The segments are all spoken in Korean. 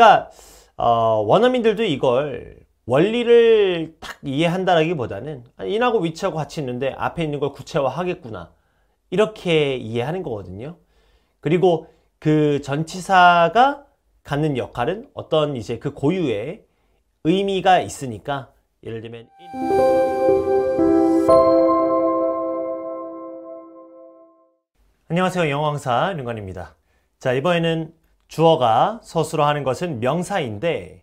그러니까 어, 원어민들도 이걸 원리를 딱 이해한다라기보다는 인하고 아, 위치하고 같이 있는데 앞에 있는 걸 구체화하겠구나 이렇게 이해하는 거거든요. 그리고 그 전치사가 갖는 역할은 어떤 이제 그 고유의 의미가 있으니까 예를 들면 안녕하세요 영어강사 윤관입니다. 자 이번에는 주어가 서술어 하는 것은 명사인데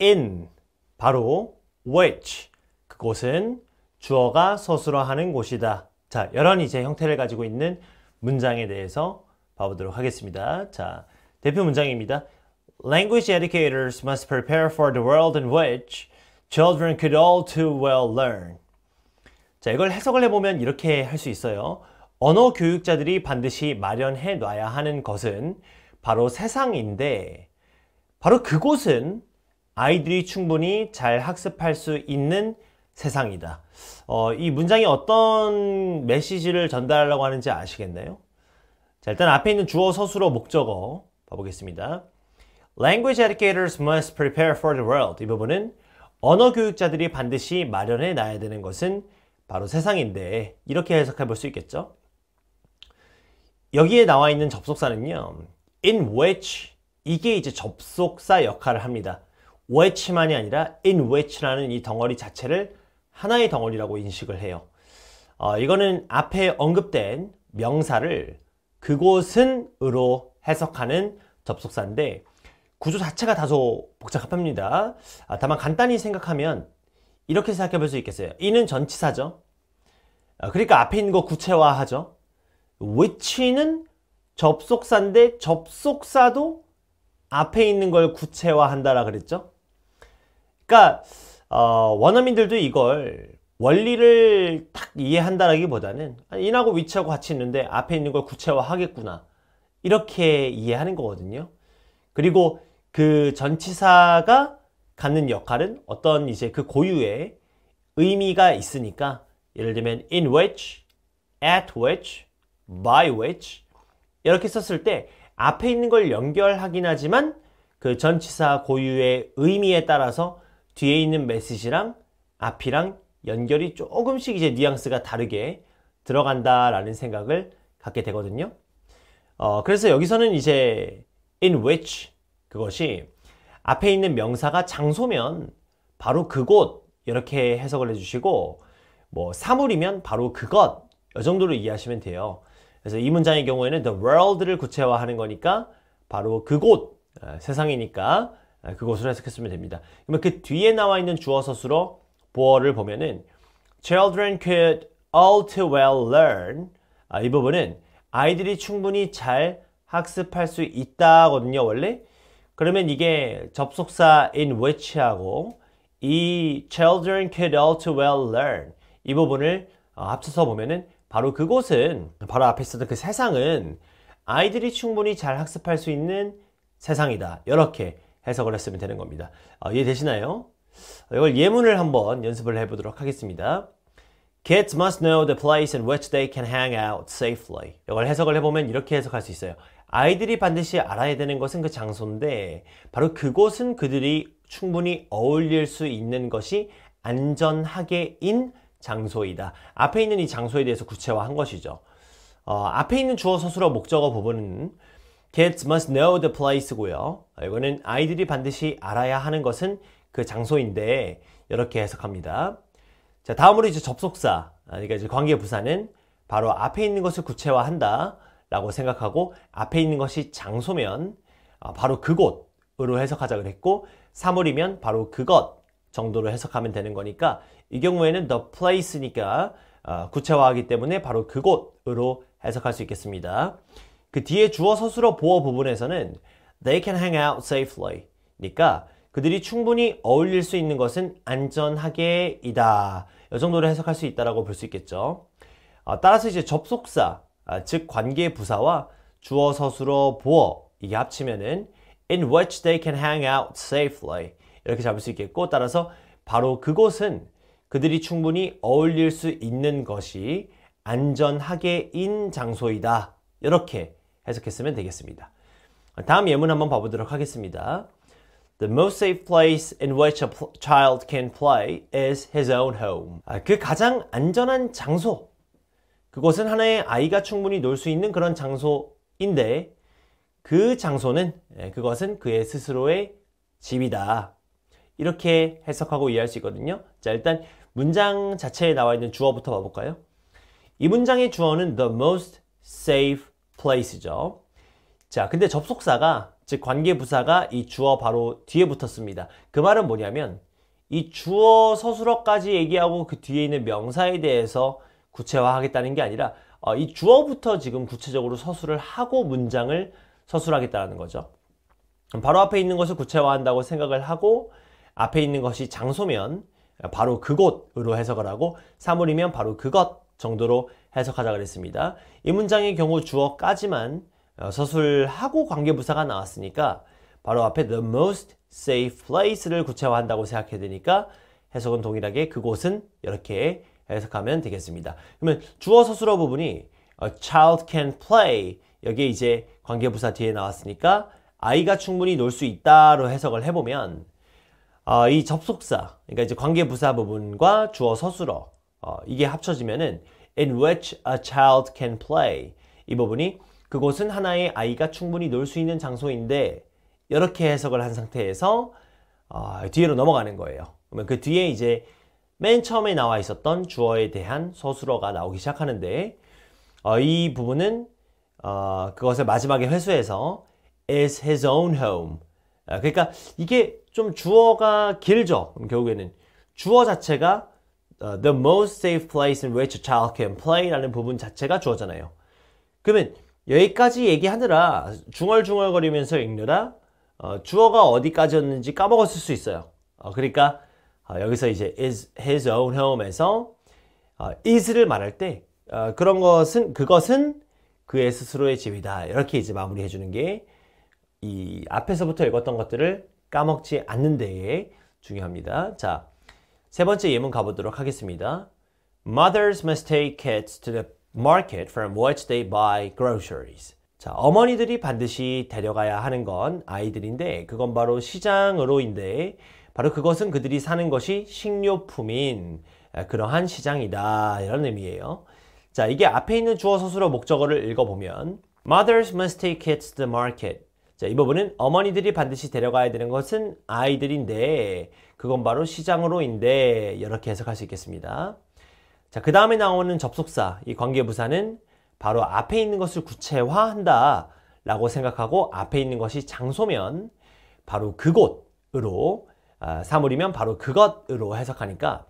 in 바로 which 그곳은 주어가 서술어 하는 곳이다. 자, 여러 이제 형태를 가지고 있는 문장에 대해서 봐보도록 하겠습니다. 자, 대표 문장입니다. Language educators must prepare for the world in which children could all too well learn. 자, 이걸 해석을 해보면 이렇게 할 수 있어요. 언어 교육자들이 반드시 마련해 놔야 하는 것은 바로 세상인데 바로 그곳은 아이들이 충분히 잘 학습할 수 있는 세상이다. 어, 이 문장이 어떤 메시지를 전달하려고 하는지 아시겠나요? 자, 일단 앞에 있는 주어 서술어 목적어 봐보겠습니다. Language educators must prepare for the world. 이 부분은 언어 교육자들이 반드시 마련해 놔야 되는 것은 바로 세상인데 이렇게 해석해 볼 수 있겠죠? 여기에 나와 있는 접속사는요. in which 이게 이제 접속사 역할을 합니다. which만이 아니라 in which라는 이 덩어리 자체를 하나의 덩어리라고 인식을 해요. 어, 이거는 앞에 언급된 명사를 그곳은으로 해석하는 접속사인데 구조 자체가 다소 복잡합니다. 아, 다만 간단히 생각하면 이렇게 생각해 볼 수 있겠어요. 이는 전치사죠. 아, 그러니까 앞에 있는 거 구체화하죠. which는 접속사인데 접속사도 앞에 있는 걸 구체화한다라 그랬죠. 그러니까 어, 원어민들도 이걸 원리를 딱 이해한다라기보다는 인하고 위치하고 같이 있는데 앞에 있는 걸 구체화하겠구나 이렇게 이해하는 거거든요. 그리고 그 전치사가 갖는 역할은 어떤 이제 그 고유의 의미가 있으니까 예를 들면 in which, at which, by which 이렇게 썼을 때 앞에 있는 걸 연결하긴 하지만 그 전치사 고유의 의미에 따라서 뒤에 있는 메시지랑 앞이랑 연결이 조금씩 이제 뉘앙스가 다르게 들어간다라는 생각을 갖게 되거든요. 어, 그래서 여기서는 이제 in which 그것이 앞에 있는 명사가 장소면 바로 그곳 이렇게 해석을 해주시고 뭐 사물이면 바로 그것 이 정도로 이해하시면 돼요. 그래서 이 문장의 경우에는 the world를 구체화하는 거니까 바로 그곳, 아, 세상이니까 아, 그곳으로 해석했으면 됩니다. 그러면 그 뒤에 나와 있는 주어서수로 보어를 보면은 children could all too well learn 아, 이 부분은 아이들이 충분히 잘 학습할 수 있다거든요, 원래. 그러면 이게 접속사 in which하고 이 children could all too well learn 이 부분을 어, 합쳐서 보면은 바로 그곳은 바로 앞에 있었던 그 세상은 아이들이 충분히 잘 학습할 수 있는 세상이다. 이렇게 해석을 했으면 되는 겁니다. 어, 이해되시나요? 이걸 예문을 한번 연습을 해보도록 하겠습니다. Kids must know the place in which they can hang out safely. 이걸 해석을 해보면 이렇게 해석할 수 있어요. 아이들이 반드시 알아야 되는 것은 그 장소인데 바로 그곳은 그들이 충분히 어울릴 수 있는 것이 안전하게인 장소이다. 앞에 있는 이 장소에 대해서 구체화한 것이죠. 어, 앞에 있는 주어 서술어 목적어 부분은 kids must know the place고요. 이거는 아이들이 반드시 알아야 하는 것은 그 장소인데 이렇게 해석합니다. 자, 다음으로 이제 접속사, 아, 그러니까 이제 관계 부사는 바로 앞에 있는 것을 구체화한다 라고 생각하고 앞에 있는 것이 장소면 아, 바로 그곳으로 해석하자 그랬고 사물이면 바로 그것 정도로 해석하면 되는 거니까 이 경우에는 the place니까 어, 구체화하기 때문에 바로 그곳으로 해석할 수 있겠습니다. 그 뒤에 주어 서술어 보어 부분에서는 they can hang out safely 니까 그들이 충분히 어울릴 수 있는 것은 안전하게 이다. 이 정도로 해석할 수 있다라고 볼 수 있겠죠. 어, 따라서 이제 접속사, 아, 즉 관계 부사와 주어 서술어 보어 이게 합치면은 in which they can hang out safely 이렇게 잡을 수 있겠고 따라서 바로 그곳은 그들이 충분히 어울릴 수 있는 것이 안전하게 인 장소이다. 이렇게 해석했으면 되겠습니다. 다음 예문 한번 봐보도록 하겠습니다. The most safe place in which a child can play is his own home. 아, 그 가장 안전한 장소. 그곳은 하나의 아이가 충분히 놀 수 있는 그런 장소인데 그 장소는 예, 그것은 그의 스스로의 집이다. 이렇게 해석하고 이해할 수 있거든요. 자, 일단 문장 자체에 나와 있는 주어부터 봐볼까요? 이 문장의 주어는 the most safe place죠. 자, 근데 접속사가, 즉 관계부사가 이 주어 바로 뒤에 붙었습니다. 그 말은 뭐냐면 이 주어 서술어까지 얘기하고 그 뒤에 있는 명사에 대해서 구체화하겠다는 게 아니라 어, 이 주어부터 지금 구체적으로 서술을 하고 문장을 서술하겠다는 거죠. 바로 앞에 있는 것을 구체화한다고 생각을 하고 앞에 있는 것이 장소면 바로 그곳으로 해석을 하고 사물이면 바로 그것 정도로 해석하자 그랬습니다. 이 문장의 경우 주어까지만 어, 서술하고 관계부사가 나왔으니까 바로 앞에 the most safe place를 구체화한다고 생각해야 되니까 해석은 동일하게 그곳은 이렇게 해석하면 되겠습니다. 그러면 주어 서술어 부분이 a 어, child can play 여기에 이제 관계부사 뒤에 나왔으니까 아이가 충분히 놀 수 있다로 해석을 해보면 어, 이 접속사, 그러니까 이제 관계부사 부분과 주어 서술어 어, 이게 합쳐지면은 in which a child can play 이 부분이 그곳은 하나의 아이가 충분히 놀 수 있는 장소인데 이렇게 해석을 한 상태에서 어, 뒤로 넘어가는 거예요. 그러면 그 뒤에 이제 맨 처음에 나와 있었던 주어에 대한 서술어가 나오기 시작하는데 어, 이 부분은 어, 그것을 마지막에 회수해서 is his own home. 어, 그러니까 이게 좀 주어가 길죠. 그럼 결국에는 주어 자체가 어, the most safe place in which a child can play라는 부분 자체가 주어잖아요. 그러면 여기까지 얘기하느라 중얼중얼거리면서 읽느라 어, 주어가 어디까지였는지 까먹었을 수 있어요. 어, 그러니까 어, 여기서 이제 is his own home에서 어, is를 말할 때 어, 그런 것은 그것은 그의 스스로의 집이다 이렇게 이제 마무리해 주는 게 이 앞에서부터 읽었던 것들을 까먹지 않는 데에 중요합니다. 자, 세 번째 예문 가보도록 하겠습니다. Mothers must take kids to the market from which they buy groceries. 자, 어머니들이 반드시 데려가야 하는 건 아이들인데 그건 바로 시장으로인데 바로 그것은 그들이 사는 것이 식료품인 그러한 시장이다 이런 의미예요. 자, 이게 앞에 있는 주어 서술어 목적어를 읽어보면 Mothers must take kids to the market. 자, 이 부분은 어머니들이 반드시 데려가야 되는 것은 아이들인데 그건 바로 시장으로인데 이렇게 해석할 수 있겠습니다. 자, 그 다음에 나오는 접속사, 이 관계부사는 바로 앞에 있는 것을 구체화한다 라고 생각하고 앞에 있는 것이 장소면 바로 그곳으로 아, 사물이면 바로 그것으로 해석하니까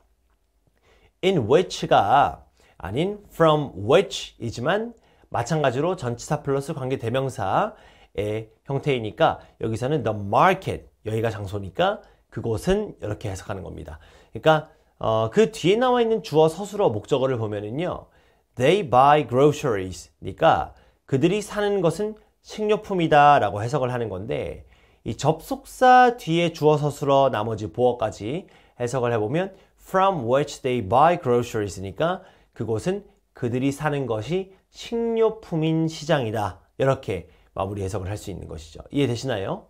in which가 아닌 from which이지만 마찬가지로 전치사 플러스 관계 대명사 의 형태이니까 여기서는 the market 여기가 장소니까 그곳은 이렇게 해석하는 겁니다. 그러니까 어, 그 뒤에 나와 있는 주어 서술어 목적어를 보면은요. They buy groceries니까 그들이 사는 것은 식료품이다라고 해석을 하는 건데 이 접속사 뒤에 주어 서술어 나머지 보어까지 해석을 해보면 from which they buy groceries니까 그곳은 그들이 사는 것이 식료품인 시장이다 이렇게 마무리 해석을 할 수 있는 것이죠. 이해되시나요?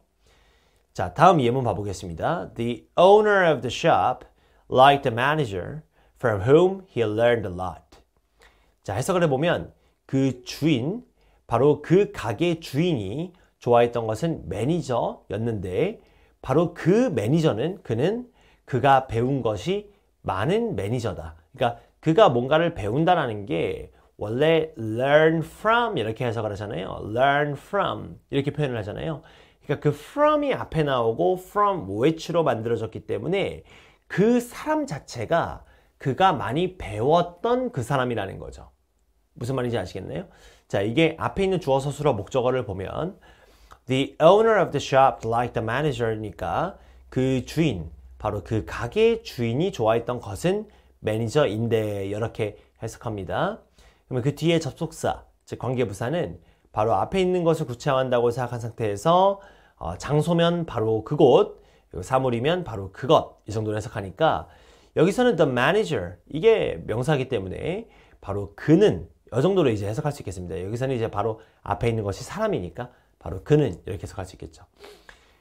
자, 다음 예문 봐보겠습니다. The owner of the shop liked the manager from whom he learned a lot. 자, 해석을 해보면 그 주인, 바로 그 가게 주인이 좋아했던 것은 매니저였는데 바로 그 매니저는 그는 그가 배운 것이 많은 매니저다. 그러니까 그가 뭔가를 배운다라는 게 원래 learn from 이렇게 해석을 하잖아요. learn from 이렇게 표현을 하잖아요. 그러니까 그 from이 앞에 나오고 from which로 만들어졌기 때문에 그 사람 자체가 그가 많이 배웠던 그 사람이라는 거죠. 무슨 말인지 아시겠나요? 자, 이게 앞에 있는 주어 서술어 목적어를 보면 the owner of the shop liked the manager니까 그 주인, 바로 그 가게 주인이 좋아했던 것은 매니저인데 이렇게 해석합니다. 그러면 그 뒤에 접속사, 즉 관계부사는 바로 앞에 있는 것을 구체화한다고 생각한 상태에서 어, 장소면 바로 그곳, 사물이면 바로 그것 이 정도로 해석하니까 여기서는 the manager 이게 명사기 이 때문에 바로 그는 이 정도로 이제 해석할 수 있겠습니다. 여기서는 이제 바로 앞에 있는 것이 사람이니까 바로 그는 이렇게 해석할 수 있겠죠.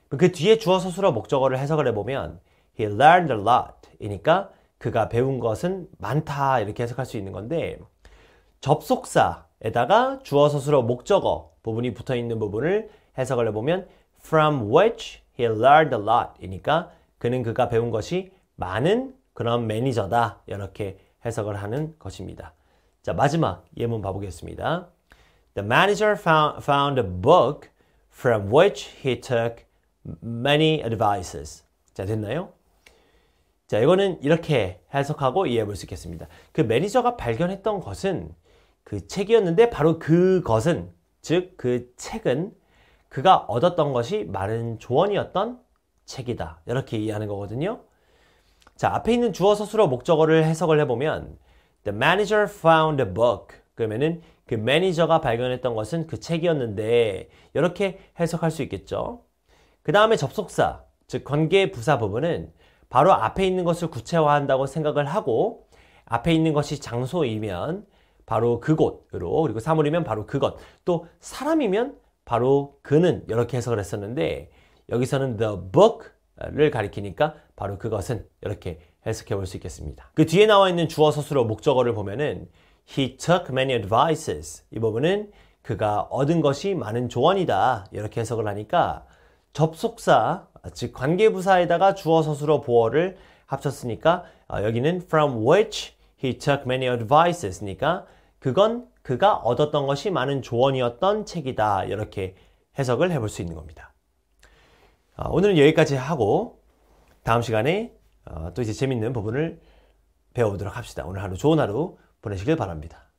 그 뒤에 주어 서술어 목적어를 해석을 해보면 he learned a lot 이니까 그가 배운 것은 많다 이렇게 해석할 수 있는 건데 접속사에다가 주어 서술어 목적어 부분이 붙어 있는 부분을 해석을 해보면 from which he learned a lot 이니까 그는 그가 배운 것이 많은 그런 매니저다 이렇게 해석을 하는 것입니다. 자 마지막 예문 봐보겠습니다. The manager found, a book from which he took many advices. 자 됐나요? 자 이거는 이렇게 해석하고 이해해 볼 수 있겠습니다. 그 매니저가 발견했던 것은 그 책이었는데 바로 그것은 즉 그 책은 그가 얻었던 것이 마른 조언이었던 책이다. 이렇게 이해하는 거거든요. 자, 앞에 있는 주어 서술어 목적어를 해석을 해보면 The manager found a book. 그러면은 그 매니저가 발견했던 것은 그 책이었는데 이렇게 해석할 수 있겠죠. 그 다음에 접속사, 즉 관계 부사 부분은 바로 앞에 있는 것을 구체화한다고 생각을 하고 앞에 있는 것이 장소이면 바로 그곳으로 그리고 사물이면 바로 그것 또 사람이면 바로 그는 이렇게 해석을 했었는데 여기서는 the book를 가리키니까 바로 그것은 이렇게 해석해 볼 수 있겠습니다. 그 뒤에 나와 있는 주어 서술어 목적어를 보면은 he took many advices 이 부분은 그가 얻은 것이 많은 조언이다 이렇게 해석을 하니까 접속사 즉 관계부사에다가 주어 서술어 보어를 합쳤으니까 어, 여기는 from which he took many advices니까 그러니까 그건 그가 얻었던 것이 많은 조언이었던 책이다. 이렇게 해석을 해볼 수 있는 겁니다. 아, 오늘은 여기까지 하고 다음 시간에 어, 또 이제 재밌는 부분을 배워보도록 합시다. 오늘 하루 좋은 하루 보내시길 바랍니다.